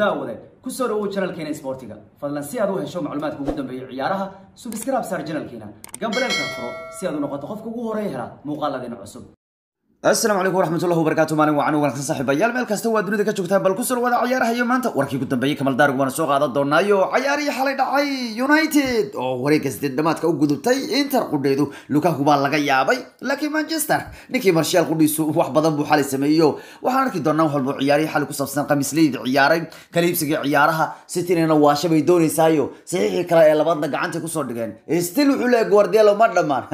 daawade ku soo dhawow janalkeena isboortiga fadlan si aad u hesho macluumaadka ugu dambeeya ciyaaraha subscribe saar janalkeena gambaleelka furo si aad u noqoto qofka ugu horeeya hela muuqaaladeena cusub asalaamu calaykum waraxmat ullah wabarakatu maalin wacan wanaagsan saaxiibayaal meel kasta waa dunida ka joogtaan bal ku soo dhawaada cayaarahayo maanta warkii ugu dambeeyey kamal waana soo qaadan doonaayo cayaarihii xalay dhacay united oo wareegga sideed dhamaadka u gudubtay inter qudheedu lukaku baa laga yaabay laakiin manchester ninkii marshaal qudhiisu wax badan buu xalay sameeyo waxaan arki doonaa wax walba ciyaarihii xalay ku saabsan khamiisleyda ciyaaray kaliibsigii ciyaaraha citinina waasha bay doonaysaayo saxiixii kale ee labaadna gacantay kusoo dhigeen stil wuxuu leeyahay guardialo ma dhammaan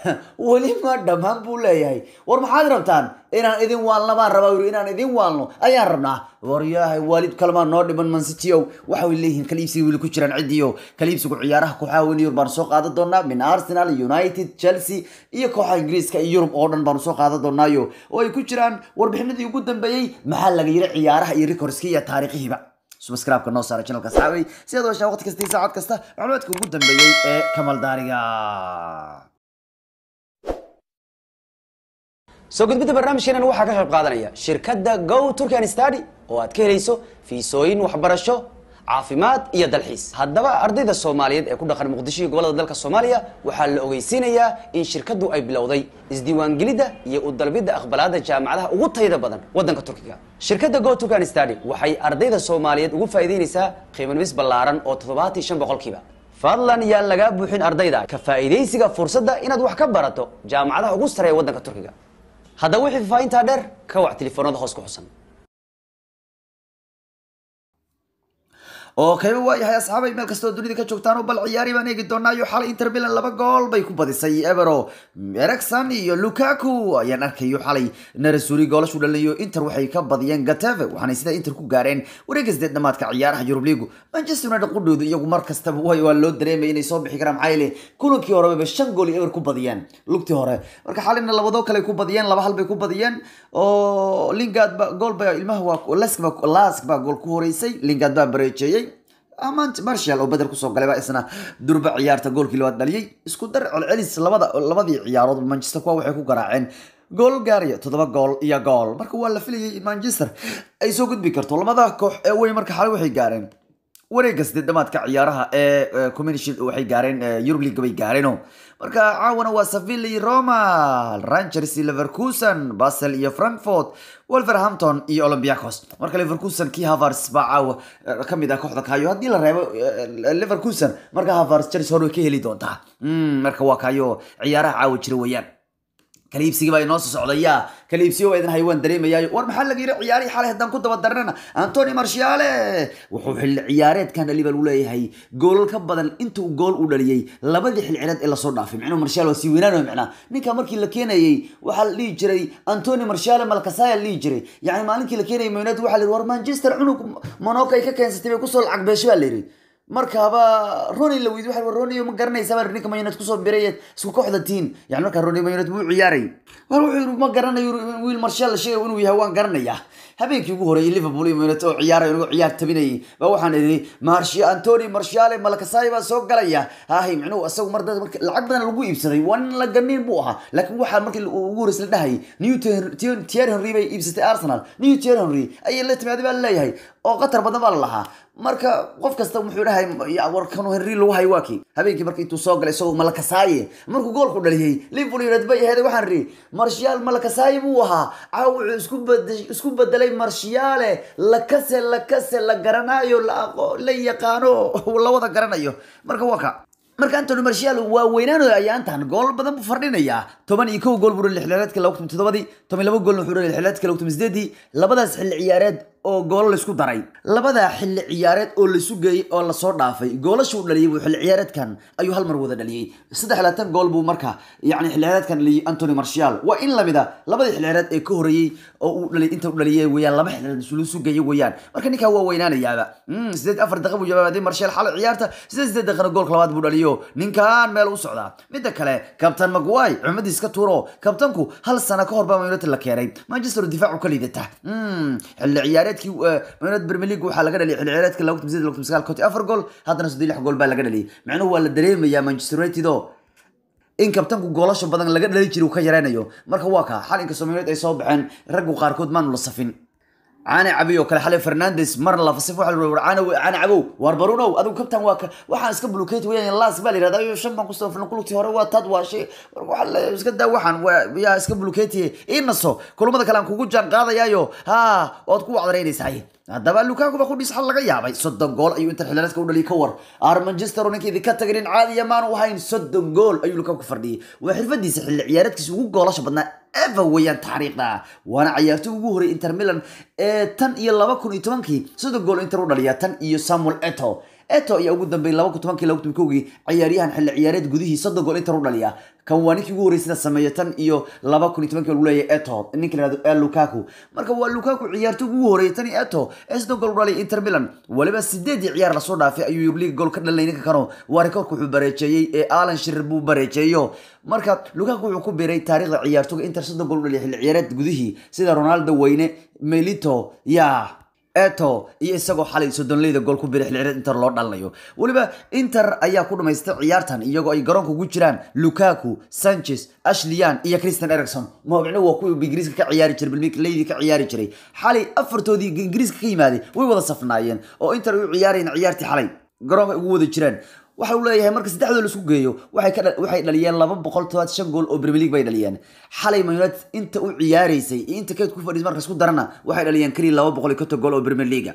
weli ma dhammaan buu leeyahay war maxaad rabtaan inaan idin waalnabaan baan rabaa uri inaan idin waalno ayaan rabnaa war waalid kalmaa noo dhiman mansijiyow waxa way leeyihiin kaliibsiga weli ku jiraan ciddii kaliibsigu ciyaaraha kooxaha weyn yurub baan soo qaadan doonaa min arsenal united chelsea iyo kooxa ingiriiska iyo yurub oo dhan baan soo qaadan doonaayo oo ay ku jiraan warbixinadii ugu dambeeyey maxaa laga yiri ciyaaraha iyo rekorska iyo taariikhihiba subscribe-ka noo saara channelka saxaabay si aad heshaan waqti kasta iyo saacad kasta macluumaadka ugu dambeeyey ee kamaldaariga soo gudbidda barnaamijkeenana waxaa ka qayb qaadanaya shirkadda go turkian stady oo aad ka helayso fiisooyin waxbarasho caafimaad iyo dalxiis haddaba ardayda soomaaliyeed ee ku dhaqan muqdisho iyo gobolada dalka soomaaliya waxaa la ogeysiinayaa in shirkaddu ay bilowday isdiiwaangelidda iyo u dalbidda aqbalaadda jaamacadaha ugu tayda badan waddanka turkiga shirkadda go turkian stady waxay ardayda soomaaliyeed ugu faa'iidaynaysaa qiimanumis ballaaran oo toddobaatii shan boqolkiiba fadlan yaan lagaa buuxin ardayda ka faa'iidaysiga fursadda inaad wax ka barato jaamacadaha ugu sareeya waddanka turkiga haddaba wixii faahfaahintaa dheer ka wac telefoonada hoos ku xusan oo kayba waayahay asxaabay meel kastoo dunida ka joogtaan bal ciyaari baan eegi doonaayo xalay inter milan laba gool bay ku badisay evero ericson iyo lukaku ayaan arkayo xalay narasuri goolashu dhaliyo inter waxay ka badiyeen gateve waxaanay sidaa inter ku gaareen wareegga sideed dhamaadka ciyaaraha yurub liigu manchester united qudhoodu iyagu mar kastaba waa loo dareemaya inay soo bixi karaan maxaa yeele kulankii horebaba shan gool iyo ewer ku badiyeen lugtii hore marka xalayna labadoo kale ku badiyeen laba hal bay ku badiyeen oo lingard ba gool ba ilmaha waa lask ba gool ku horeysay lingard baa bareejeeyey amant marshal oo bedel kusoo galay baa isna durba ciyaarta goolkii labaad dhaliyey isku dar celcelis labadii ciyaarood manchester kuwa waxay ku garaaceen gool gaaraya toddoba gool iyo gool marka waa la filayay in manchester ay soo gudbi karto lamada koox ee wey marka xale waxay gaareen wareeggaas dee ciyaaraha ee communishid waxay gaareen yurub liga bay gaareenoo marka caawana waa saville iyo roma rangers iyo leverkusen basel iyo frankfort wolverhampton iyo olympiacos marka leverkusen kii havars baa caawa kamid ah kooxda kayo haddii la reebo leverkusen marka havars jaris way ka heli doontaa hmm, marka waa kayo ciyaaraha caawa jira weeyaan kala iibsigii baa inoo soo socdayaa kala iibsiyo waa idin haywaan dareemayaayo war maxaa laga yiri ciyaarihii xalay haddaan ku daba daranana antoni marshyaale wuxuu xilli ciyaareedkan liverpool leeyahay goolal ka badan intuu gool u dhaliyey labadii xilli ee lasoo dhaafay micnuu marshaal waa sii weynaanaya micnaa ninka markii la keenayay waxaa la dhihi jiray antoni marshaale malkasaya la dhihi jiray yacni maalinkii la keenayay maynaad waxaa la yidhi war manchester cunug monoka ay ka keensatay bay kusoo lacag beeshay baa la yidhi markaaba rony laweydi wa rony ma garanaysaba ninka maned kusoo biray isku kooxda tiin yani markaa rony maned buu ciyaaray mar wuxuu ma garanayo wiil marshal la sheegay inuu yahay waan garanaya habeenkii ugu horreeyay liverpool iyo maned oo ciyaaray anigoo ciyaar tabinayay baa waxaan idhi marsh antony marshale malakasaay baa soo galaya hahay micnuhu isagu mar dad lacag badan lagu iibsaday waa nin la ganiin buu ahaa laakiin waxaa markii ugu horreysay la dhahayay new tier henry bay iibsatay arsenal new tier henry ayay la timaada baa leeyahay oo khatar badan baa la lahaa marka qof kasta wuxuu dhahay warkan henri lagu hay waa habeenkii marka intuu soo galay isagoo malakasaaye markuu goolku dhaliyey liverpool united bay aheeday waxaan rihi marshiyaal malakasaaye buu ahaa caawa wuxuu isku bad isku bedelay marshiyaale lakase lakase la garanaayo laaqo la yaqaano la wada garanayo marka waa ka marka antony marshial waa weynaanooya ayaantan gool badan buu fardhinayaa toban iyo kow gool buu lixilaaadka lagutumi todobadii toban iyo laba goolna wuxuu lixilaaadka lagutumi sideedii labadaas xilli ciyaareed oo goolo laysku daray labada xilli ciyaareed oo la sugayey oo lasoo dhaafay goolasha uu dhaliyey buu xilli ciyaareedkan ayuu hal mar wada dhaliyey saddex labaatan gool buu marka yani xilli ciyaareedkan dhaliyey antony marshial waa in lamid labadii xilli ciyaareed ee ka horreeyey oo uu dhaliyay inta u dhaliyey weeyaan laba xilli ciyaareed la sugayey marka ninkaa waa weynaanayaaba hmm, sideed afar daqiiq buu jawaabaday marshial xal ciyaarta sideed sideed daqiiqna goolka labaad buu dhaliyo ninkaan meel u socdaa midda kale kabtan maguay cumadiis ka tuuro kabtanku hal sano ka hor baa united la keenay manchester difaacu ka liidata hmm, xilli ciyaareed xilciyaareedkii uh, maamulad Premier League waxa laga dhaliyay xilciyaareedka afar gool haddana saddex lix gool baa laga dhaliyay macnuhu waa la dareemayaa Manchester United oo in kabtanku goolasho badan laga dhali jiray uu ka yaraynayo marka waa ka xal inkastoo United ay soo baxeen raggu qaarkood maan la safin caane cabiy kale xale fernandes marna lafasif waa la caanaw caane cabow waar adigu kabtan waxaan iska buluketi weyaan las baa la yirahda ayo shan baan kusoo hore waa tad waa iska daa waxaan yaa iska buluketi ii naso kale aan kugu jaan qaadayaayo ha waad ku wacdaraynaysaa haddaba lukaku baa ku laga yaabay soddon gool ayuu inter xillireedka u dhaliyay ka war ar manchester ninka idinka taganin caadiya maanu ahayn soddon gool ayuu lukaku fardhiyay waa xirfadiisa xilli ciyaareedkiisa ugu goolasha badnaa eva weeyaan taxriiqda waana cayaartii ugu horey inter milan ee tan iyo laba kun iyo tobankii sodon gool inter u dhaliya tan iyo samuel eto eto ayaa ugu dambeeyay laba kun tobankii laba kun tobankowgii ciyaaryahan xilli ciyaareed gudihii soddon gool inter u dhaliya kan waa ninkii ugu horeysana sameeya iyo laba kun iyo lagu leeyahay eto ninka lahado el lukaku marka waa lukaku ciyaartoy ugu horeeyay tan eto ee sidoo gool dhalay inter milan waliba sideedii ciyaar lasoo dhaafay ayuu euroliga gool ka dhalinay ninka kano waa rikoorka wuxuu bareejeeyey ee alan shirir buu bareejeeyo marka lukaku wuxuu ku biiray taariikhda ciyaartoyga inter soddon gool u xilli ciyaareed gudihii sida ronaldo weyne melito ya eto iyo isagoo xalay sodonleyda gool ku biray xilcirad inter loo dhalinayo weliba inter ayaa ku dhamaystay ciyaartan iyagoo ay garoonka ugu jiraan lukaku sanchez ashlian iyo christian ericson mabicno waa kuwii ingiriiska ka ciyaari jiray bilmileydi ka ciyaari jiray xalay afartoodii ingiriiska ka yimaaday way wada safnaayeen oo inter u ciyaarayan ciyaartii xalay garoonka ugu wada jiraan waxa uu leeyahay marka saddexdoo la geeyo waxay dhaliyeen laba boqol todobaad shan gool oo premier league bay dhaliyeen xalay man inta u ciyaaraysay iyo inta keed ku fadhiis marka isku darana waxay dhaliyeen keliya laba boqol iyo konton gool oo premier leaga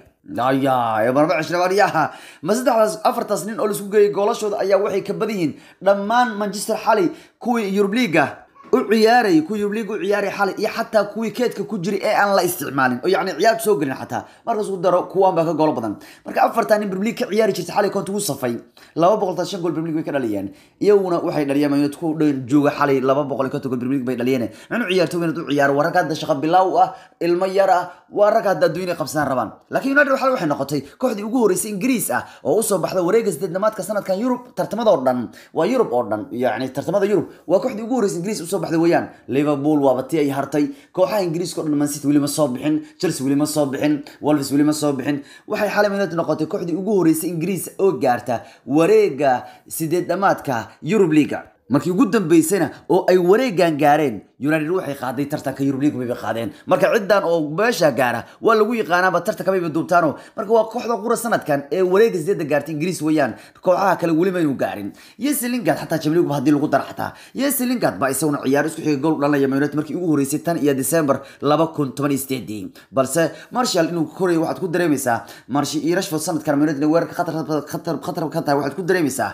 aya marba cishrabaad yaha ma saddexdaas afartaas nin oo la geeyay goolashooda ayaa waxay ka badan yihiin dhammaan manchester xalay kuwii yurub leaga u ciyaaray kuwii liig u ciyaaray xalay iyo xataa kuwii keedka ku jira ee aan la isticmaalin oo yani ciyaar soo gelin xataa markaasuu daro kuwaan baa ka golo badan marka afartaa nin brmlig ka ciyaari jirta xalay konti uu safay laba boqol tan shan gool brmlig bay ka dhaliyeen iyaguna waxay dhaliyeen mayuud ku dhan jooga xalay laba boqol iyo konton gool brmlig bay dhaliyeen inuu ciyaarto weynad u ciyaaro waa rag hadda shaqa bilaaw ah ilmo yar ah waa rag hadda adduunyada qabsan rabaan laakiin united xalay waxay noqotay kooxdii ugu horreysay ingiriis ah oo usoo baxda wareega sideednamaadka sanadkan yurub tartamadoo dhan waa yurub oo dhan yani tartamada yurub waa kooxdii ugu horreysay ingiriis usoo baxda weyaan liverpool waabati ay hartay kooxaha ingiriiska o dhan mansit weli ma soo bixin chelsea weli ma soo bixin wolves weli ma soo bixin waxay xalay midad noqotay kooxdii ugu horreysay ingiriis oo gaarta wareega sideed dhammaadka yurub liga markii ugu dambeysayna oo ay wareegan gaareen united waxay qaaday tartanka yurub league bayba qaadeen marka ciddan oo meesha gaara waa lagu yaqaanaaba tartanka bayba duubtaano marka waa kooxda qura sanadkan ee wareega sideeda gaartay ingiriis weeyaan kooxaha kale weliba inuu gaarin yesi lingard xataa jamligu haddii lagu daro xataa yesi lingard baa isaguna ciyaar isku xiga gool dhalanaya maynet markii ugu horeysay tan iyo december laba kun toban iyo sideedii balse marshal inuu koray waxaad ku dareemaysaa marshi iyo rashford sanadkan maynet weerarka khatar khatar khatar ka tahay waxaad ku dareemaysaa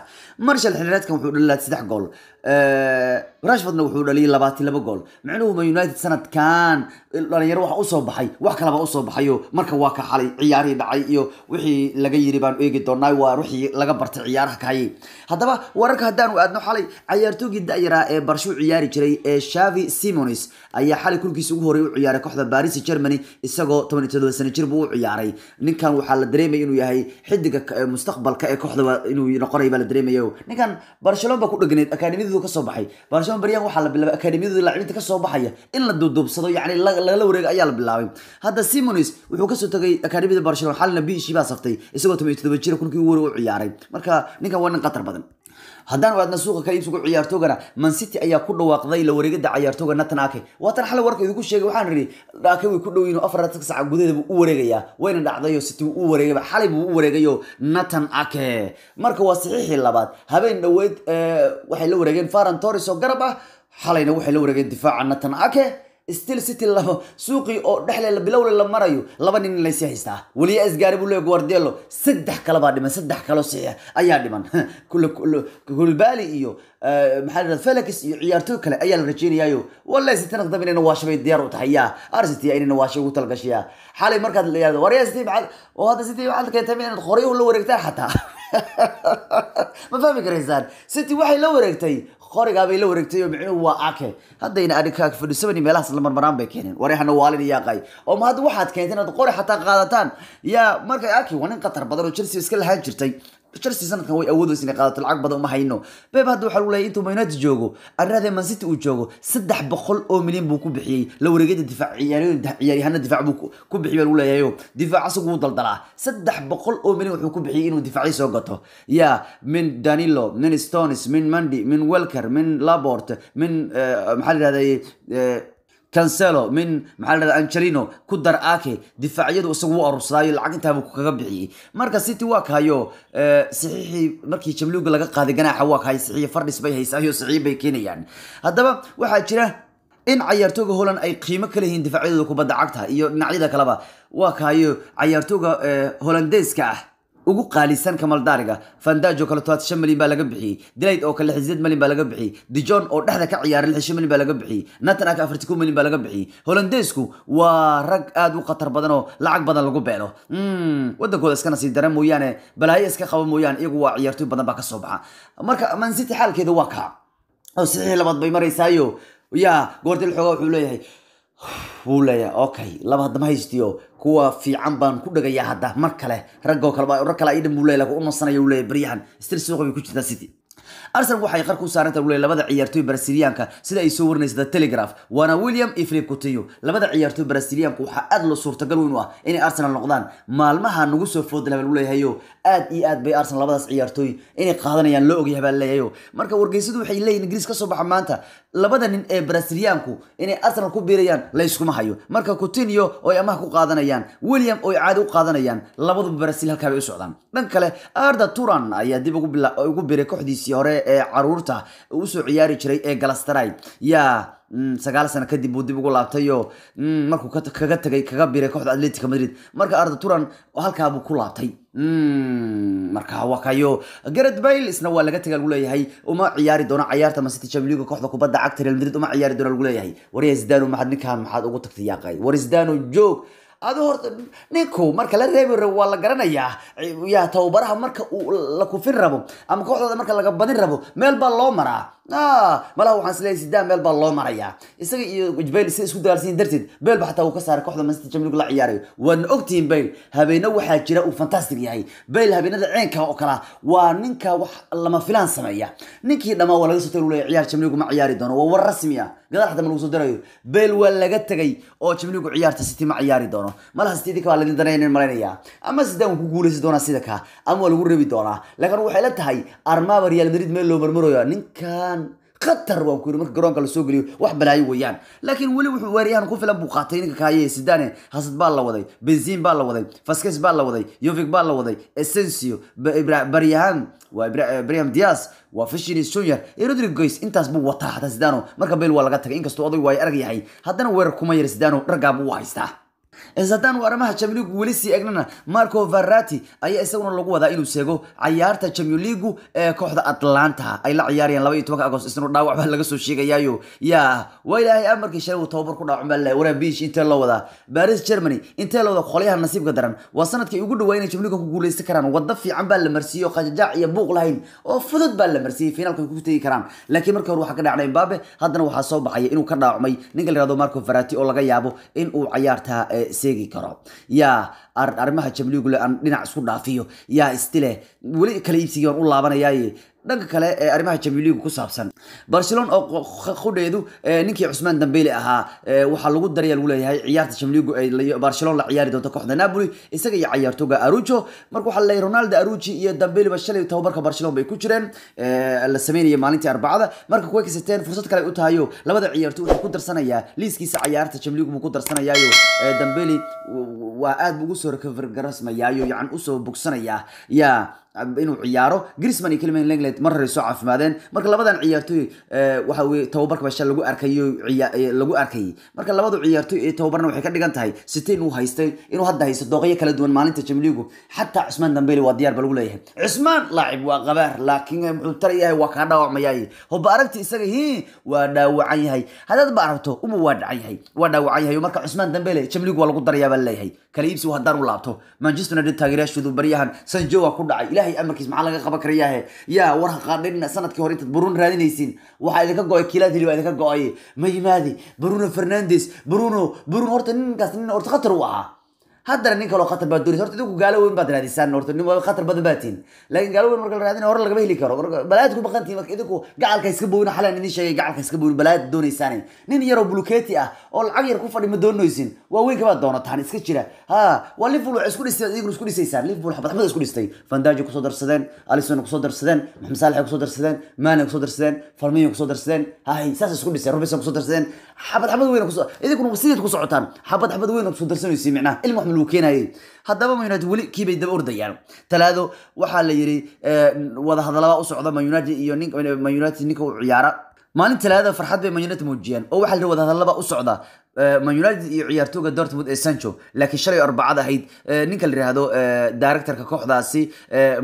marshal xilireedkan wuxuu dhalilaad saddex gool Eh, rashfordna wuxuu dhaliyay labaatan laba gool macnuhu ma united sanadkan eh, dhalinyaro waxa usoo baxay wax kalaba usoo baxayo marka waa ka xalay ciyaarihii dhacay iyo wixii laga yiri baan eegi doonaa waa wixii laga bartay ciyaaraha kahayay haddaba wararka haddaanu aadno xalay cayaartoogii da ee barshu ciyaari jiray ee shavi simonis ayaa xalay kulkiisa ugu horey u ciyaaray kooxda baris germany isagoo toban iyo jir buu u ciyaaray ninkan waxaa la dareemaya inuu yahay xidiga eh, mustaqbalka ee kooxda inuu noqonaya baa la dareemaya ninkan barcelona ba ku dhegneed akaademida akademiyadood kasoo baxay barshama baryan waxaa la bilaabay akademiyadooda laacibinta kasoo baxaya in la duuduubsado yani lagala wareego ayaa la bilaabay hadda simonis wuxuu kasoo tagay akademiyada barcelona xalina biishii baa saftay isagoo toban iyo jira kunkii u wareeg u ciyaaray marka ninkan waa nin khatar badan haddaan aadna suuqa kale iibsigu ciyaartoogana man city ayaa ku dhawaaqday la wareegada ciyaartooga natan ake waatan xale warka idigu sheegay waxaan idhi ake way ku dhowyinoo afartanka sac gudaheeda buu u wareegayaa wayna dhacdayo city u wareegayba xalay buu u wareegayo natan ake marka waa saxiixii labaad habeen dhoweyd waxay la wareegeen faran toris oo garab ah xalayna waxay la wareegeen difaaca natan ake still city labo suuqii oo dhexle bilowle la marayo laba nin laysi haystaa weliya isgaari buu leeyahay guardielo saddex kale baa dhiman saddex kaloo sixiya ayaa dhiman kulbaali iyo eh, maxaa la felix iyo ciyaartooy kale ayaa la rajeynayaayo wallahi sitan qdam inayna waashabay diyaar u tahay yaa arsenal inayna waashay ugu talgashayaa xalay markaad la yiraahdo war yaa oo hadda city waxaad keentay inaad horay la wareegtaan xataa ma fahmi karaysaan city waxay la wareegtay qorigaabay la wareegtay oo micnuhu waa ake haddayna adinkaa fadhiisaban meelahaas la marmaraan bay keeneen wareexna waalin iyo aqay oo ma hadda waxaad keentay inaad qori xataa qaadataan yaa markay aki waa nin khatar badan oo chelsea iska lahaan jirtay chelsea sanadkan way awoodaysa inay qaadato lacag badan uma hayno beb hadda waxaa lagu leeyahy intuu man joogo arraade man city uu joogo saddex boqol oo milyan buu ku bixiyey la wareegyada difaac ciyaaryahana difaac buu ku bixiyay baa lagu leeyahayo difaac asagu wuu daldalaa saddex boqol oo milyan wuxuu ku bixiyey inuu difaacyo soo gato yaa min danilo min stonis min mandi min welker min labort min eh, maxaa la yihahday eh, cancelo min maxaa la angelino ku dar ake difaacyadu isagu u arursadaayo lacag intaabuu kaga bixiyey marka city waa kahayo eh, saxiixii markii jamluuga laga qaaday ganaaxa waa kahay saxiiya fardhis bay haysaayo saxiix bay keenayaan haddaba waxaa jira in cayaartooga holland ay qiimo ka leeyihiin difaacyadooda kubadda cagta iyo dhinacyada kaleba waa kahayo cayaartooga eh, hollandeeska ah ugu qaalisan kamaldaariga fandajo kale toadsha malyan baa laga bixiyey dilayd oo kale xisiyad malyan baa laga bixiyey dijon oo dhexda ka ciyaaray lixisho malyan baa laga bixiyey natan afarti ku malyan baa laga bixiyey holandesku waa rag aad u khatar badan oo lacag badan lagu beelo hmm, wadankooda iska nasiib dare mooyaane balaayo iska qaba mooyaane iyagu waa ciyaartooy badan baa ka soo baxa marka mancity xaalkeeda waa kaa oo sixii labaad bay maraysaayo yaa goordil xooga wuxuu leeyahay wuu leeyahay okay laba haddama haystiyo kuwa fiican baan ku dhagayaa hadda mar kale raggoo kale rag kale ayadhan buu leeyahay u nasanaya uu leeyahay baryahan stil suuqa bay ku jirtaa city arsenal waxay qarka u saaranta ule labada ciyaartooy brasiliyaanka sida ay soo warinaysa telegraph waana william iyo philip coutinho labada ciyaartooy brasiliyaanka waxaa aad loo suurtagal weyn u ah inay arsenal noqdaan maalmaha nagu soo foodi lahaa leeyahayo aad iyo aad bay arsenal labadaas ciyaartooy inay qaadanayaan loo ogyahay baa laleeyahayo marka wargeysadu waxay leeyihin ingiriis ka soo baxa maanta labada nin ee brasiliyaanku inay arsenal ku biirayaan layskuma hayo marka coutinho ooy amaha ku qaadanayaan william ooy caadi u qaadanayaan labaduba brasil halkaa bay u socdaan dhan kale arda turan ayaa dib ugu biray kooxdiisii hore ee caruurta usoo ciyaari jiray ee galastray yaa Mm, sagaal sano kadib buu dib ugu laabtayo mm, markuu kaga tagay kaga biray kooxda atletica madrid marka arda turan halkaabuu ku laabtay mm, marka waa kayo bail isna waa laga taga lagu leeyahay uma ciyaari doono cayaarta masity champions league kooxda kubadda cagta real madrid uma ciyaari doono lagu leeyahay warya zidano maxad ninkaan maxaad ugu tagtay yaaqay war zidano joog adu horta ninku marka la reebi rabo waa la garanayaa yaa tababaraha marka la kufin rabo ama kooxdooda marka laga badin rabo meel baa loo maraa Ah, malaha waxaan isleeyahy sidan meel baa loo maraya isaga iyo bale si isku dagaalsanya darteed bale ba xataa uu ka saaray kooxda manchester champions la ciyaarayo waadna ogtihiin bale habeena waxaa jira uu fantastic yahay bale habeenada ceenka oo kala waa ninka wax lama filaan sameeya ninkii dhamaa waa laga soo tagay ciyaar champions ma ciyaari doono waa war rasmi ah gadaal xataa ma lagu soo darayo bale waa laga tegay oo champions ciyaarta city ma ciyaari doono malaha city waa ladin danaynayn malaynayaa ama sidan ku guuleysan doonaa sida ka ama waa lagu reebi doonaa laakiin waxay la tahay armaba real madrid meel loo marmaroya ninkan qatar waan ku yiri marka garoonka lasoo geliyo wax balaayo weyaan laakiin weli wuxuu waariyahan ku filan buu qaatay ininka kaaye sidane hasad baa la waday benzin baa la waday faskes baa la waday yovik baa la waday essensio baryahan waa briam eh, dias waa fishini junior iyo eh, rodriguez intaas buu wataa xataa sidano marka bel waa laga tagay inkastoo oday waayo arag yahay haddana weerar kuma yar sidano raggaa buu haystaa is haddaan waramaha chamligu weli sii egnana marco varati ayaa isaguna lagu wadaa inuu seego cayaarta chamligu ee kooxda atlanta ay la ciyaarayaan laba iyo agost isna dhaawac baa laga soo sheegayaayo yaa waa ilaahay amarkii shalay uu tababar ku dhaacun baa le warabiish intee loo wadaa baris germany intee loo wadaa qolyaha nasiibka daran waa sanadkii ugu dhawaa inay chamligu ku guuleysan karaan wada fiican baa la marsiiyey oo iyo buuq lahayn oo fudud baa la marsiiyey finaalka ku tegi karaan laakiin markii hore waxaa ka dhaacnay mbabe haddana waxaa soo baxaya inuu ka dhaacmay ninka la yihahdo marco varati oo laga yaabo inuu cayaarta eh, seegi karo yaa arrimaha jamligule aan dhinac isku dhaafiyo yaa istileh weli kala iibsigii iibsigiaan u laabanayaaye dhanka kale ee eh, arrimaha champions league ku saabsan barcelona oo qudheedu eh, ninkii cusmaan dambeyle ahaa eh, waxaa lagu daryaal u ciyaarta champions league ee la ciyaari doonto kooxda napoli isaga iyo ciyaartoga arujo marka waxaa leeyahay ronaldo aruji iyo dambeyle shalay tababarka barcelona bay ku jireen la sameynaya maalintii arbacada marka kuwa kasateen fursad kale u tahayo labada ciyaarto wuxuu ku darsanayaa liiskiisa ciyaarta champions buu ku darsanayaayo dambeyle waa aad buu ugu soo rakafargarasmayaayo yacan usoo bogsanayaa yaa inuu ciyaaro grisman iyo clemen lengland mar hore soo caafimaadeen marka labadan ciyaartooy eh, waxa weye tababarka basha lagu arkayo eh, lagu arkayay marka labadu ciyaartooy ee tababarna waxay ka dhigan tahay siteen uu haystay inuu hadda haysto dooqyo kala duwan maalinta jamiligu xataa cusmaan dambeli waa diyaar ba lagu leeyahay cusmaan laacib waa qabaar laakiin muxuu tarayahay waa kaa dhaawacmayaay hoba aragti isaga hi waa dhaawacan yahay haddaad aragto uma waa dhacan yahay waa dhaawacan yahay marka cusmaan dambele jamiligu waa lagu darayaa leeyahay kala iibsi hadaan u laabto manchester united taageeryaashodu baryahan sanjoa ku dhacay ilahay ilaahay amarkiis maxaa laga qaban karayahe yaa war haqaadhinna sanadkii hore intaad brun raadinaysiin waxaa idinka goay ay kilaad hilib idinka goay ay ma yimaadi bruno fernandes bruno bruno horta ninkaas nin horta khatar u ahaa haddana nin kaloo khatar baa doonaysa horta idinku gaalo weyn baad raadisaan horta nin khatar badan baa tihin laakiin gaalo weyn marka la raadina hore lagama heli karo balaayad ku baqan tihin idinku gacalka iska bowina xalaan idin sheegay gacalka iska bowina balaayad doonaysaan nin yaroo buluketi ah oo lacag yar ku fadhi ma doonaysin waa weyn kabaad doonataan iska jira ha waa liverpool wax isku dhistay idiguna isku dhisaysaan liverpool xabad xabad isku dhistay fandaaji kusoo darsadeen alisson kusoo darsadeen maxamed saalax kusoo darsadeen maane kusoo darsadeen farmiyo kusoo darsadeen hay saas isku dhiseen robinson kusoo darsadeen xabad xabad weyn kusoo idiguna sidii ku socotaan xabad xabad weyn kusoo darsanaysiin micnaha ilmu luu keenayay haddaba manted weli kiibay daba ordayaan talaado waxaa la yiri eh, wadahadalaba u socda manted iyo eh, manted ninka u ciyaara maalin talaada farxad bay manted muujiyeen oo waxaa la yiri wadahadalaba u socda eh, manted iyo ciyaartooga dortmund ee sancho laakiin shalay arbacad ahayd ninka la yihahdo directorka kooxdaasi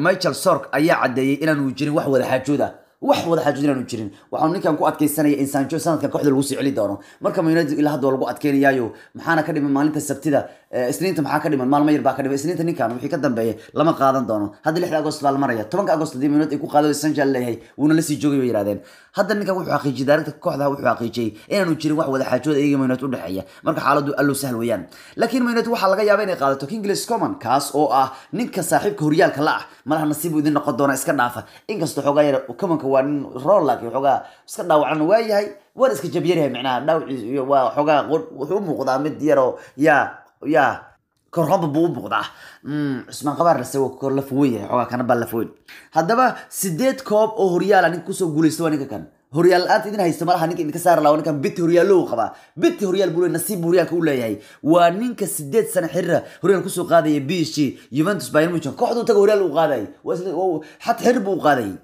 michael sork ayaa caddeeyey inaanu jirin wax wadaxaajood ah wax wada xaajudin aanu jirin waxaanu ninkan ku adkaysanaya insanjo sanadkan kooxda lagu sii celi doono marka man ilaa hadda lagu adkeynayaayo maxaana ka dhiman maalinta sabtida eh, isniinta maxaa ka dhiman maalmo yar baa ka dhiman isniinta ninkan wixii ka dambeeya lama qaadan doono hadda lixda agost baa la maraya tobanka agost hadii man ay ku qaado sanjal leeyahay wuuna la sii joogay bay yidhahdeen hadda ninkan wuxuu xaqiijiyey daaragta kooxdaha wuxuu xaqiijiyey inaanu jirin wax wada xaajooda iyaga man u dhexeeya marka xaaladdu allow sahl weeyaan laakiin man waxaa laga yaaba inay qaadato kinglis coman kaas oo ah ninka saaxiibka horyaalka la ah malaha nasiib uu idin noqon doona iska dhaafa inkastoo xoogaa yar comanka waan rool laakiin iska dhaawaclan waa yahay waan iska jabyaryahay micnaha dhaawaciis wuxuu muuqdaa mid yaroo yaa yaa korhomba buu u muuqdaa mm, cusmaan qabaarna isago kor yahay xoogaa kana baa lafoweyn haddaba sideed koob oo horyaala ah ninka kusoo guulaysta waa ninka kan horyaal la idin haysta malaha ninka idinka saari lahaa ninkan bit horyaalow qabaa bit horyaal buu leeyahay nasiib horyaalka u leeyahay waa ninka sideed sano xiriira horyaal kusoo qaadaya b s g juventus bayern kooxduu taga horyaal uu qaadayay xat xir buu qaadayay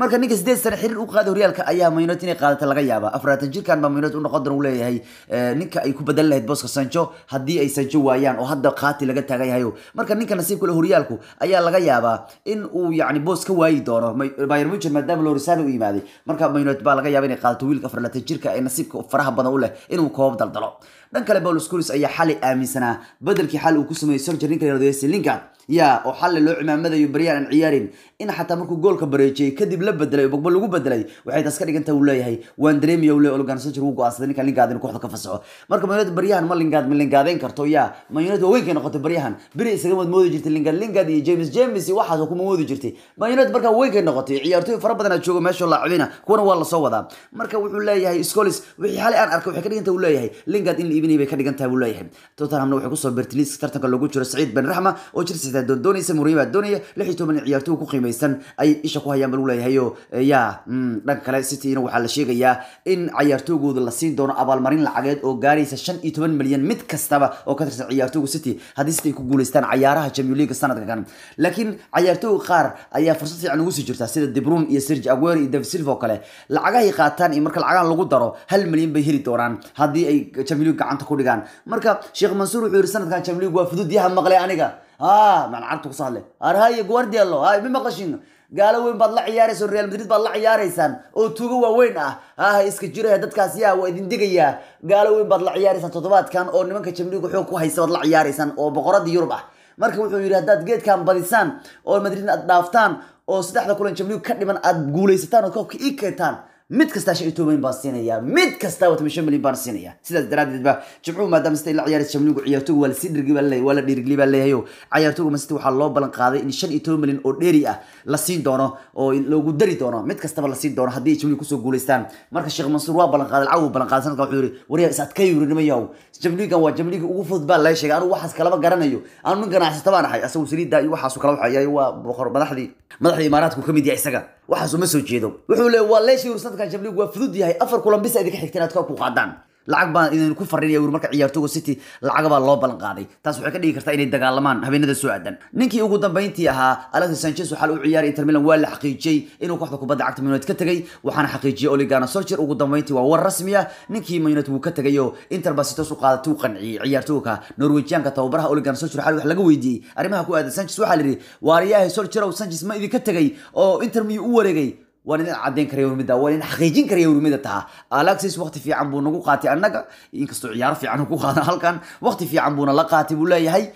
marka ninka sideed sane xiriir u qaada horyaalka ayaa maynot inay qaadata laga yaaba afaraatan jirkan baa maynot u noqon doon leeyahay eh, ninka ay ku badan lahayd booska sanjo haddii ay sanjo waayaan oo hadda qaati laga taagan yahayo marka ninka nasiibka le horyaalku ayaa laga yaabaa in uu yani boos ka waayi doono bayer muchen maadaama lorisano u yimaaday marka maynot baa laga yaaba inay qaadato wiilka afarlaatan jirka ee nasiibka faraha badan u leh inuu koobab daldalo dhan kale bowlos culis ayaa xalay aaminsanaa bedelkii xal uu ku sameeyey sorger ninka layirahdo linkard yaa oo xalay loo cimaamadayo baryaan aan ciyaarin in xataa markuu goolka bareejiyey kadib la bedelay oo bogba lagu bedelay waxay taas ka dhigantaa uu leeyahay waan dareemaya uu leeyahay Ole Solskjaer wuu go'aansaday ninka Lingard inuu kooxda ka fasaxo marka Man baryahan ma Lingard ma Lingardayn karto yaa Man United noqotay baryahan beri isaga wad moodi jirtay Lingard Lingard iyo James James waxaas kuma moodi jirtay Man United marka noqotay ciyaartooy fara badan jooga meesha laacibina kuwana waa la wadaa marka wuxuu leeyahay Scholes wixii xalay aan arkay waxay ka dhigantaa uu leeyahay Lingard in iibinay bay ka dhigan tahay buu leeyahay tottenhamna kusoo beertay liiska tartanka loogu jiro saciid ben raxma oo chelsea doondoonaysa mourinho doonaya lix iyo toban ciyaartoy ku qiimaysan ay isha ku hayaan baa lagu leeyahay eh, mm, dhanka kale cityna waxaa la sheegayaa in ciyaartoygooda la siin doono abaalmarin lacageed oo gaaraysa shan iyo toban milyan mid kastaba oo ka tirsan ciyaartoyga city haddii city ku guuleystaan ciyaaraha champions league laakiin ciyaartoyga qaar ayaa fursad fiican ugu sii jirta sida de iyo serge aguero iyo david oo kale lacagahay qaataan iyo marka lacagahan lagu daro hal milyan bay heli doonaan haddii ay champions gacanta ku dhigaan marka sheekh mansuur wuxuu yiri sanadkan chamliig waa fudud yaha maqlay aniga a ah, man arhaye guardialo a ma maqashin gaalo weyn baad la ciyaaraysaan real madrid baad la ciyaaraysaan oo tuugo waaweyn ah ah iska jiraha dadkaasi ah waa idin digayaa gaalo weyn baad la ciyaaraysaan toddobaadkan oo nimanka jamliigu xoog ku haysa baad la ciyaaraysaan oo boqoradii yurub ah marka wuxuu yidhi haddaad geedkan badisaan oo madridna aad dhaaftaan oo saddexda kulan jamliigu ka dhiman aad guulaysataan ood koobka ii keentaan mid kasta shan baan siinaya mid kastaa wa toban shan milyan baan siinaya sidaas daraadeed ba jimcuhu maadaama sida ila ciyaaris jamligu ciyaartoygu waa lasii dhirgi baa waa la dhiirigeli baa leeyahay ciyaartoygu masiti waxaa loo ballan qaaday in shan iyo toban milyan oo dheeri ah la siin doono oo loogu dari doono mid kastaba la siin doono haddii ay jamligu kusoo guulaystaan marka sheekh mansuur waa ballan qaaday cawu ballan qaaday sanadka wuxuu yiri waryaa is adkay yiri nimayaw jamligan waa jamligi ugu fudud baa laga sheegay anigu waxaas kalama garanayo anu nin ganacsata baan ahay asagu saliidda iyo waxaasu kala waxayaay waa boqor madaxdii madaxda imaaraadku ka mid yahay isaga waxaasuma soo jeedo wuxuu leey waa leeshiiru sanadkan shabliigu waa fudud yahay afar kulan bis adiga xigteen aad ku qaadaan lacag baan idinku farinaya wr marka ciyaartooga city lacag baa loo ballan qaaday taas waxay ka dhigi kartaa inay dagaalamaan habeenada soo aadan ninkii ugu dambeyntii ahaa alexis sanchez waxaa lagu ciyaaraya inter milan waa la xaqiijiyey inuu kooxda kubadda cagta man ka tegay waxaana xaqiijiyey oligana solcher ugu dambayntii waa war rasmi ah. ninkii man wuu ka tegayo inter si toos u qaadatay u qanciyey ciyaartooga norwejiyaanka tababaraha oligana solcher xal wax laga weydiiyey arrimaha ku aadan sanchez waxaa la yidhi waariyahay solcher ow sanchez ma idinka tegay oo inter miyuu u wareegay waan idin caddayn karaya warmida waan idin xaqiijin karaya warmida taha alexis wakti fiican buu nagu qaatay annaga inkastoo ciyaaro fiican ku qaada halkan wakti fiican buuna la qaatay buu leeyahay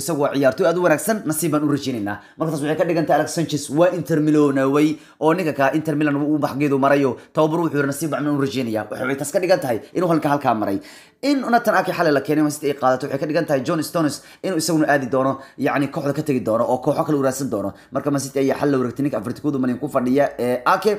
isagu waa ciyaartooy aad u wanaagsan nasiib baan u rajeynaynaa marka waxay ka dhigan tahay alex sanchez waa inter oo ninka kaa inter baxgeedu marayo tababar wuxuu yidhi nasiib baan u rajeynaya waxay taas ka dhigan tahay inuu halka halkaa maray in natan aki xalay la keenay sida ay qaadato waxay ka dhigan tahay john stones inuu isaguna aadi doono yacni kooxda ka tegi doono oo kooxo kale uraadsan doono marka masiti ayaa xal la wareegtay ninka afartikuudu malin ku fadhiya ee ake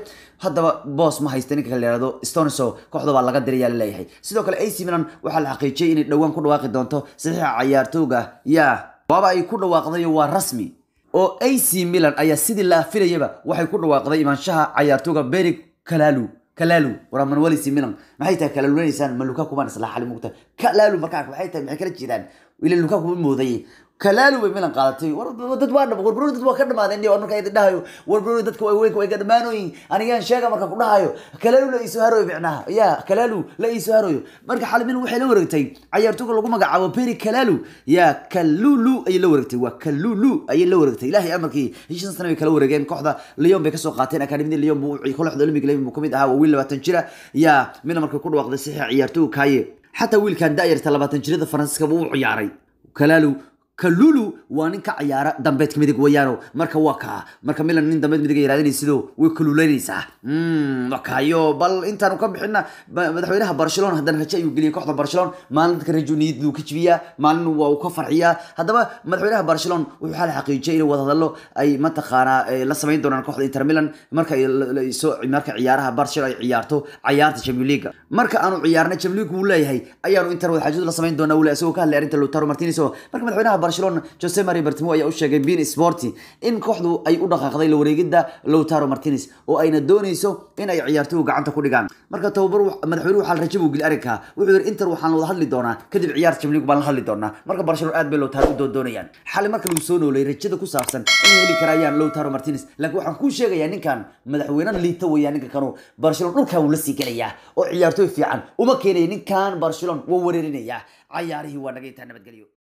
haddaba boos ma haysta ninka kale leerado stoneso kooxda waa laga dirayaa laleeyahay sidoo kale ac milan waxaa la xaqiijiyey inay dhowaan ku dhawaaqi doonto saxiixa ciyaartooga yaa ah waaba ay ku dhawaaqday waa rasmi oo a c milan ayaa sidii laa filayaba waxay ku dhawaaqday imaanshaha cayaartooga berig kalaalu kalaalu waraa manuelis milan maxay tahay kalaaluleysaan ma lukaku baan islaaxali mugta kalaalu markaa waxay tahay maxay kala jeedaan ila lukaku ma mooday kalaalu bay milan qaadatay dad waa dhab warbaroni dad waa ka dhamaadeen war marka idin dhahayo warbaroni dadka waa way ka dhamaanooyin anigaan sheega marka ku dhahayo kalaalu la iiso haroyo micnaha ya kalaalu la iiso haroyo marka xali waxay la wareegtay cayaartooga lagu magacaabo peri kalaalu ya kalulu ayay la wareegtay waa kalulu ayay la wareegtay ilaahay amarkii shan sana bay kala wareegeen kooxda lyon bay kasoo qaateen akademida lyon buu kolaxda olympic lyon buu kamid ahaa waa wiil labaatan jira ya milan markii ku dhawaaqday saxiix ciyaartooga kaaye xataa wiilkan da labaatan jirada faransiiska buu u ciyaaray kalaalu kalulu waa ninka ciyaara dambeedka midig wayaano marka waa kaa marka milan nin dambeed midig raadinaysido way kaluleynaysaa hmm, wakayo bal intaanu ka bixina madaxweynaha barcelona haddana raje ayuu geliyay kooxda barcelona maalin rajo niyad luu ka jibiyaa maalin waa uu ka farxiyaa haddaba madaxweynaha barcelona wuxuu xal xaqiijiyay inay wadahadalo ay mataqaanaa la samayn doonaan kooxda inter milan marka soo marka ciyaaraha barcelona ay ciyaarto ciyaarta champions marka aanu ciyaarna champions wuu leeyahay ayaanu inter wadaxaajood la samayn doonaa wule isagoo ka hadlay arrinta lutaro martinez marka madaxweynaha barcelona jose maria bartimo ayaa u sheegay bean sporty in kooxdu ay u dhaqaaqday la lowtaro martinez oo ayna doonayso in ay ciyaartoygu gacanta ku dhigaan marka tababar madaxweynuhu waxaa la raja buu geli wuxuu yidhi inter waxaan wada hadli doonaa kadib ciyaar champions baan la hadli doonaa marka barcelona aad bay lowtaro u doondoonayaan xali marka lagu soo noolay rajada ku saabsan inay heli karayaan lowtaro martinez laakiin waxaan kuu sheegayaa ninkan madaxweyne liita weeyaan ninka kanu barcelona dhulkan wuu la sii gelayaa oo ciyaartoy fiican uma keenaya ninkan barcelona waa wareerinayaa cayaarihii waa naga intaa nabadgelyo